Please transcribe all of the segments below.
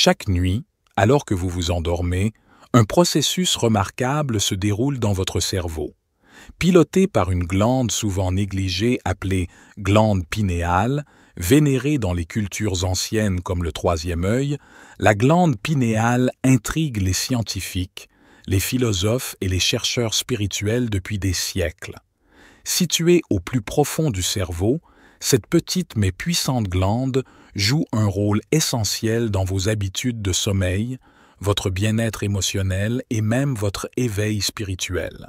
Chaque nuit, alors que vous vous endormez, un processus remarquable se déroule dans votre cerveau. Piloté par une glande souvent négligée appelée glande pinéale, vénérée dans les cultures anciennes comme le troisième œil, la glande pinéale intrigue les scientifiques, les philosophes et les chercheurs spirituels depuis des siècles. Située au plus profond du cerveau, cette petite mais puissante glande joue un rôle essentiel dans vos habitudes de sommeil, votre bien-être émotionnel et même votre éveil spirituel.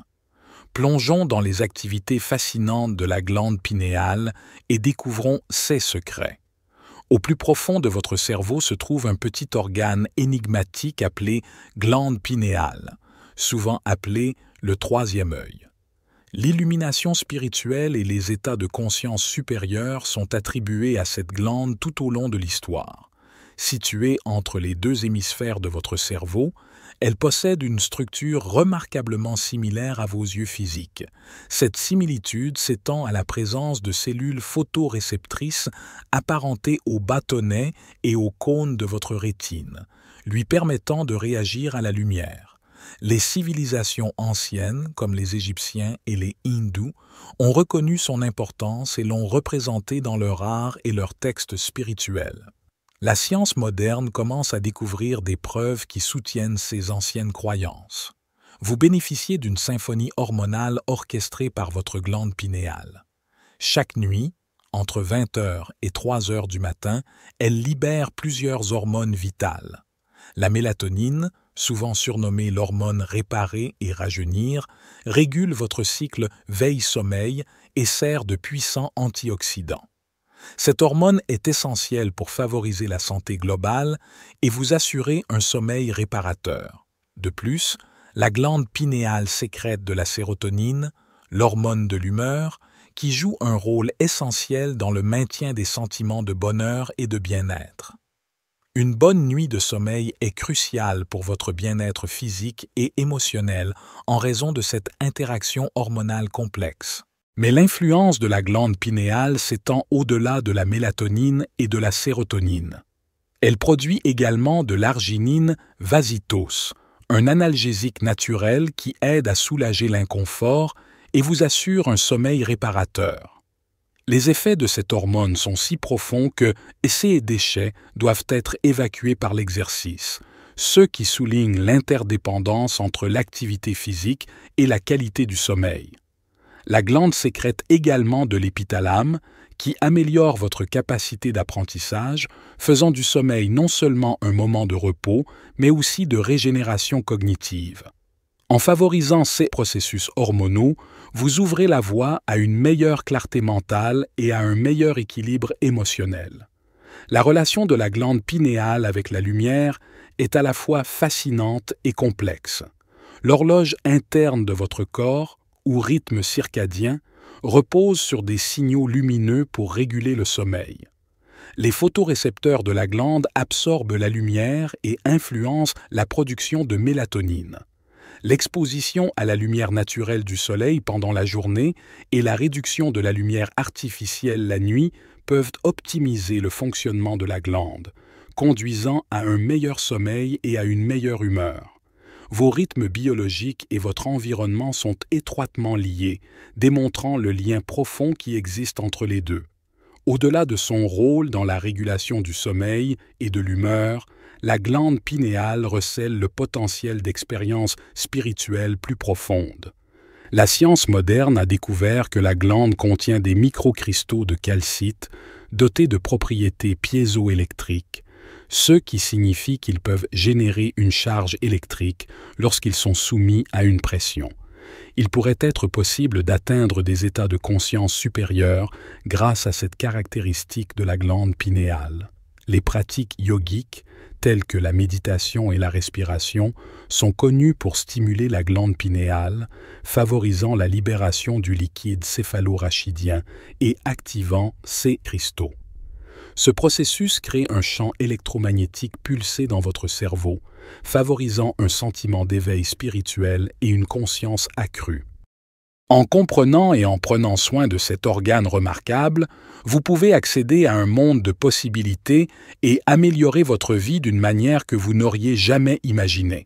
Plongeons dans les activités fascinantes de la glande pinéale et découvrons ses secrets. Au plus profond de votre cerveau se trouve un petit organe énigmatique appelé glande pinéale, souvent appelé le troisième œil. L'illumination spirituelle et les états de conscience supérieurs sont attribués à cette glande tout au long de l'histoire. Située entre les deux hémisphères de votre cerveau, elle possède une structure remarquablement similaire à vos yeux physiques. Cette similitude s'étend à la présence de cellules photoréceptrices apparentées aux bâtonnets et aux cônes de votre rétine, lui permettant de réagir à la lumière les civilisations anciennes, comme les Égyptiens et les Hindous, ont reconnu son importance et l'ont représentée dans leur art et leurs textes spirituels. La science moderne commence à découvrir des preuves qui soutiennent ces anciennes croyances. Vous bénéficiez d'une symphonie hormonale orchestrée par votre glande pinéale. Chaque nuit, entre 20h et 3h du matin, elle libère plusieurs hormones vitales. La mélatonine, souvent surnommée l'hormone réparer et rajeunir, régule votre cycle veille-sommeil et sert de puissant antioxydant. Cette hormone est essentielle pour favoriser la santé globale et vous assurer un sommeil réparateur. De plus, la glande pinéale sécrète de la sérotonine, l'hormone de l'humeur, qui joue un rôle essentiel dans le maintien des sentiments de bonheur et de bien-être. Une bonne nuit de sommeil est cruciale pour votre bien-être physique et émotionnel en raison de cette interaction hormonale complexe. Mais l'influence de la glande pinéale s'étend au-delà de la mélatonine et de la sérotonine. Elle produit également de l'arginine vasitos, un analgésique naturel qui aide à soulager l'inconfort et vous assure un sommeil réparateur. Les effets de cette hormone sont si profonds que essais et déchets doivent être évacués par l'exercice, ce qui souligne l'interdépendance entre l'activité physique et la qualité du sommeil. La glande sécrète également de l'épithalame, qui améliore votre capacité d'apprentissage, faisant du sommeil non seulement un moment de repos, mais aussi de régénération cognitive. En favorisant ces processus hormonaux, vous ouvrez la voie à une meilleure clarté mentale et à un meilleur équilibre émotionnel. La relation de la glande pinéale avec la lumière est à la fois fascinante et complexe. L'horloge interne de votre corps, ou rythme circadien, repose sur des signaux lumineux pour réguler le sommeil. Les photorécepteurs de la glande absorbent la lumière et influencent la production de mélatonine l'exposition à la lumière naturelle du soleil pendant la journée et la réduction de la lumière artificielle la nuit peuvent optimiser le fonctionnement de la glande, conduisant à un meilleur sommeil et à une meilleure humeur vos rythmes biologiques et votre environnement sont étroitement liés, démontrant le lien profond qui existe entre les deux. Au-delà de son rôle dans la régulation du sommeil et de l'humeur, la glande pinéale recèle le potentiel d'expériences spirituelles plus profondes. La science moderne a découvert que la glande contient des microcristaux de calcite dotés de propriétés piézoélectriques, ce qui signifie qu'ils peuvent générer une charge électrique lorsqu'ils sont soumis à une pression. Il pourrait être possible d'atteindre des états de conscience supérieurs grâce à cette caractéristique de la glande pinéale les pratiques yogiques, telles que la méditation et la respiration, sont connues pour stimuler la glande pinéale, favorisant la libération du liquide céphalorachidien et activant ces cristaux. Ce processus crée un champ électromagnétique pulsé dans votre cerveau, favorisant un sentiment d'éveil spirituel et une conscience accrue. En comprenant et en prenant soin de cet organe remarquable, vous pouvez accéder à un monde de possibilités et améliorer votre vie d'une manière que vous n'auriez jamais imaginée.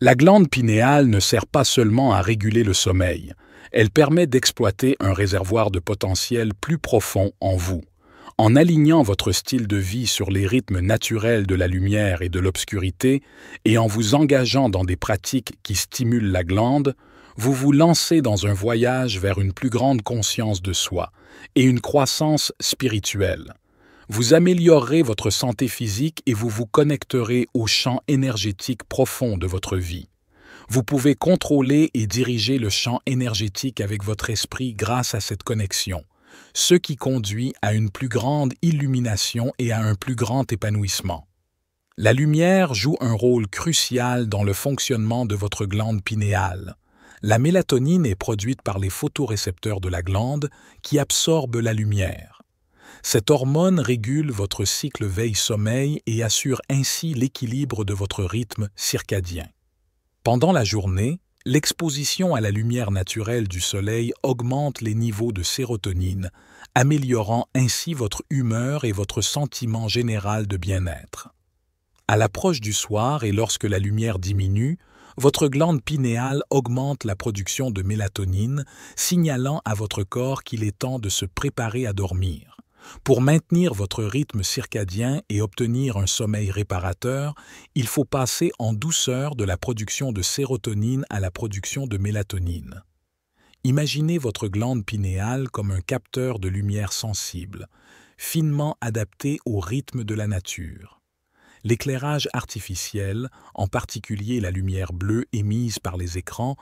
La glande pinéale ne sert pas seulement à réguler le sommeil, elle permet d'exploiter un réservoir de potentiel plus profond en vous. En alignant votre style de vie sur les rythmes naturels de la lumière et de l'obscurité, et en vous engageant dans des pratiques qui stimulent la glande, vous vous lancez dans un voyage vers une plus grande conscience de soi et une croissance spirituelle. Vous améliorerez votre santé physique et vous vous connecterez au champ énergétique profond de votre vie. Vous pouvez contrôler et diriger le champ énergétique avec votre esprit grâce à cette connexion, ce qui conduit à une plus grande illumination et à un plus grand épanouissement. La lumière joue un rôle crucial dans le fonctionnement de votre glande pinéale, la mélatonine est produite par les photorécepteurs de la glande qui absorbent la lumière. Cette hormone régule votre cycle veille-sommeil et assure ainsi l'équilibre de votre rythme circadien. Pendant la journée, l'exposition à la lumière naturelle du soleil augmente les niveaux de sérotonine, améliorant ainsi votre humeur et votre sentiment général de bien-être. À l'approche du soir et lorsque la lumière diminue, votre glande pinéale augmente la production de mélatonine, signalant à votre corps qu'il est temps de se préparer à dormir. Pour maintenir votre rythme circadien et obtenir un sommeil réparateur, il faut passer en douceur de la production de sérotonine à la production de mélatonine. Imaginez votre glande pinéale comme un capteur de lumière sensible, finement adapté au rythme de la nature. L'éclairage artificiel, en particulier la lumière bleue émise par les écrans,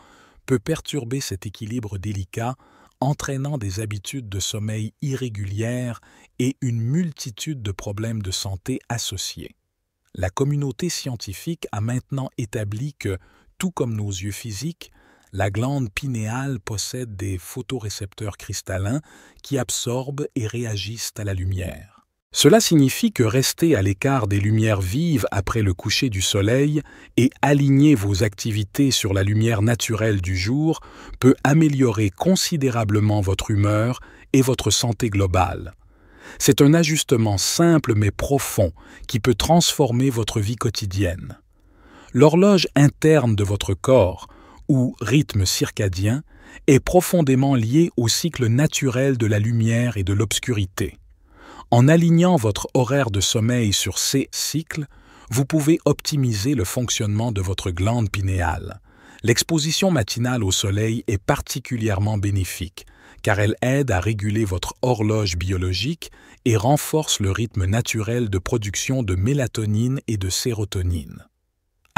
peut perturber cet équilibre délicat, entraînant des habitudes de sommeil irrégulières et une multitude de problèmes de santé associés. La communauté scientifique a maintenant établi que, tout comme nos yeux physiques, la glande pinéale possède des photorécepteurs cristallins qui absorbent et réagissent à la lumière. Cela signifie que rester à l'écart des lumières vives après le coucher du soleil et aligner vos activités sur la lumière naturelle du jour peut améliorer considérablement votre humeur et votre santé globale. C'est un ajustement simple mais profond qui peut transformer votre vie quotidienne. L'horloge interne de votre corps, ou rythme circadien, est profondément liée au cycle naturel de la lumière et de l'obscurité. En alignant votre horaire de sommeil sur ces cycles, vous pouvez optimiser le fonctionnement de votre glande pinéale. L'exposition matinale au soleil est particulièrement bénéfique, car elle aide à réguler votre horloge biologique et renforce le rythme naturel de production de mélatonine et de sérotonine.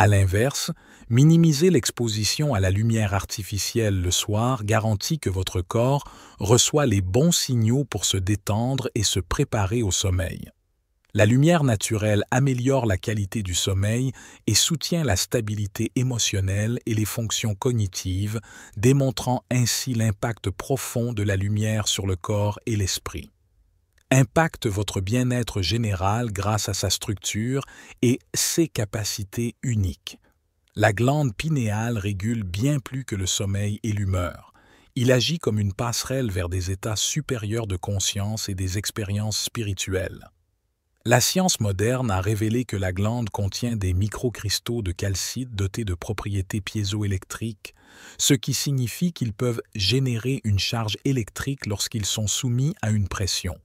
À l'inverse, minimiser l'exposition à la lumière artificielle le soir garantit que votre corps reçoit les bons signaux pour se détendre et se préparer au sommeil. La lumière naturelle améliore la qualité du sommeil et soutient la stabilité émotionnelle et les fonctions cognitives, démontrant ainsi l'impact profond de la lumière sur le corps et l'esprit impacte votre bien-être général grâce à sa structure et ses capacités uniques. La glande pinéale régule bien plus que le sommeil et l'humeur. Il agit comme une passerelle vers des états supérieurs de conscience et des expériences spirituelles. La science moderne a révélé que la glande contient des microcristaux de calcite dotés de propriétés piézoélectriques, ce qui signifie qu'ils peuvent générer une charge électrique lorsqu'ils sont soumis à une pression.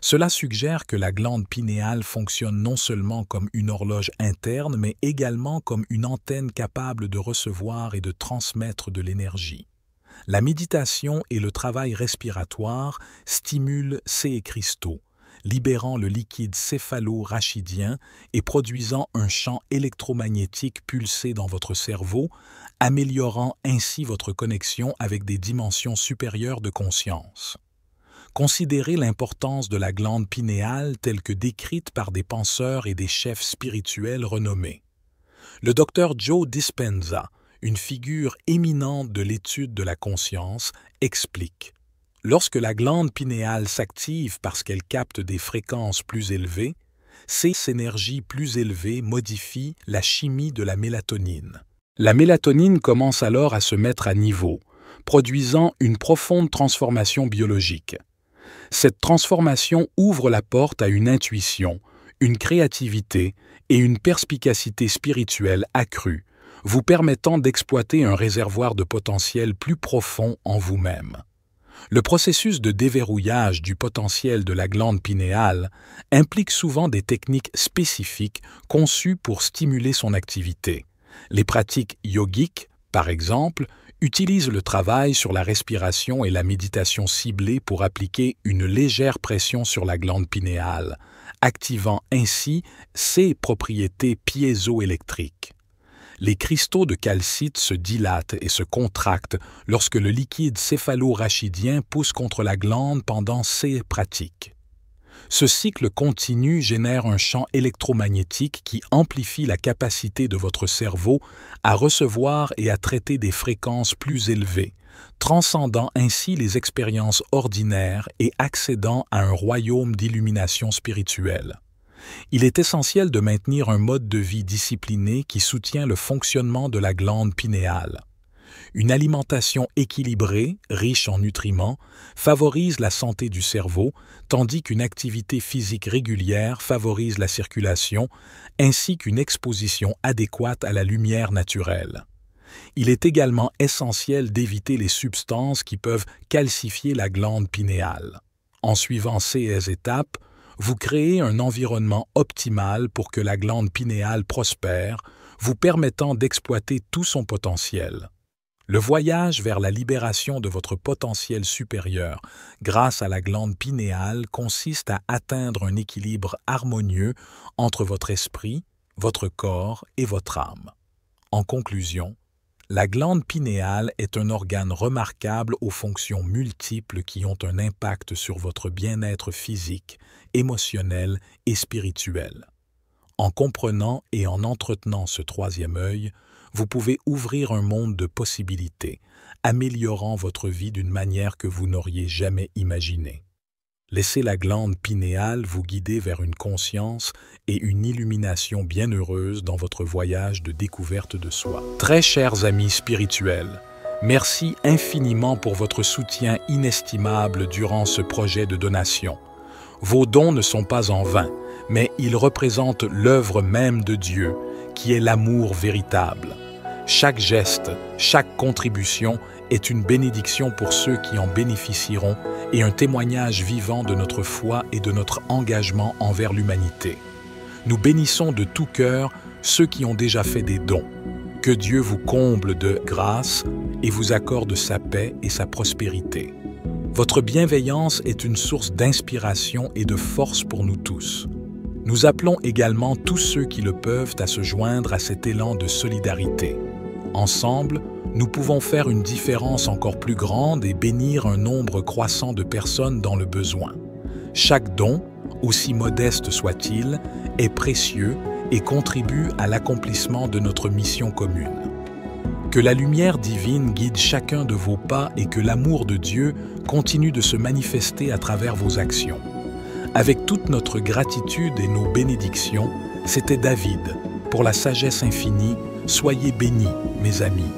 Cela suggère que la glande pinéale fonctionne non seulement comme une horloge interne, mais également comme une antenne capable de recevoir et de transmettre de l'énergie. La méditation et le travail respiratoire stimulent ces cristaux, libérant le liquide céphalo-rachidien et produisant un champ électromagnétique pulsé dans votre cerveau, améliorant ainsi votre connexion avec des dimensions supérieures de conscience considérer l'importance de la glande pinéale telle que décrite par des penseurs et des chefs spirituels renommés. Le docteur Joe Dispenza, une figure éminente de l'étude de la conscience, explique Lorsque la glande pinéale s'active parce qu'elle capte des fréquences plus élevées, ces énergies plus élevées modifient la chimie de la mélatonine. La mélatonine commence alors à se mettre à niveau, produisant une profonde transformation biologique. Cette transformation ouvre la porte à une intuition, une créativité et une perspicacité spirituelle accrue, vous permettant d'exploiter un réservoir de potentiel plus profond en vous-même. Le processus de déverrouillage du potentiel de la glande pinéale implique souvent des techniques spécifiques conçues pour stimuler son activité. Les pratiques yogiques, par exemple, utilise le travail sur la respiration et la méditation ciblée pour appliquer une légère pression sur la glande pinéale, activant ainsi ses propriétés piézoélectriques. Les cristaux de calcite se dilatent et se contractent lorsque le liquide céphalo-rachidien pousse contre la glande pendant ces pratiques. Ce cycle continu génère un champ électromagnétique qui amplifie la capacité de votre cerveau à recevoir et à traiter des fréquences plus élevées, transcendant ainsi les expériences ordinaires et accédant à un royaume d'illumination spirituelle. Il est essentiel de maintenir un mode de vie discipliné qui soutient le fonctionnement de la glande pinéale. Une alimentation équilibrée, riche en nutriments, favorise la santé du cerveau, tandis qu'une activité physique régulière favorise la circulation, ainsi qu'une exposition adéquate à la lumière naturelle. Il est également essentiel d'éviter les substances qui peuvent calcifier la glande pinéale. En suivant ces étapes, vous créez un environnement optimal pour que la glande pinéale prospère, vous permettant d'exploiter tout son potentiel. Le voyage vers la libération de votre potentiel supérieur grâce à la glande pinéale consiste à atteindre un équilibre harmonieux entre votre esprit, votre corps et votre âme. En conclusion, la glande pinéale est un organe remarquable aux fonctions multiples qui ont un impact sur votre bien-être physique, émotionnel et spirituel. En comprenant et en entretenant ce troisième œil, vous pouvez ouvrir un monde de possibilités, améliorant votre vie d'une manière que vous n'auriez jamais imaginée. Laissez la glande pinéale vous guider vers une conscience et une illumination bienheureuse dans votre voyage de découverte de soi. Très chers amis spirituels, merci infiniment pour votre soutien inestimable durant ce projet de donation. Vos dons ne sont pas en vain mais il représente l'œuvre même de Dieu, qui est l'amour véritable. Chaque geste, chaque contribution est une bénédiction pour ceux qui en bénéficieront et un témoignage vivant de notre foi et de notre engagement envers l'humanité. Nous bénissons de tout cœur ceux qui ont déjà fait des dons. Que Dieu vous comble de grâce et vous accorde sa paix et sa prospérité. Votre bienveillance est une source d'inspiration et de force pour nous tous. Nous appelons également tous ceux qui le peuvent à se joindre à cet élan de solidarité. Ensemble, nous pouvons faire une différence encore plus grande et bénir un nombre croissant de personnes dans le besoin. Chaque don, aussi modeste soit-il, est précieux et contribue à l'accomplissement de notre mission commune. Que la lumière divine guide chacun de vos pas et que l'amour de Dieu continue de se manifester à travers vos actions. Avec toute notre gratitude et nos bénédictions, c'était David. Pour la sagesse infinie, soyez bénis, mes amis.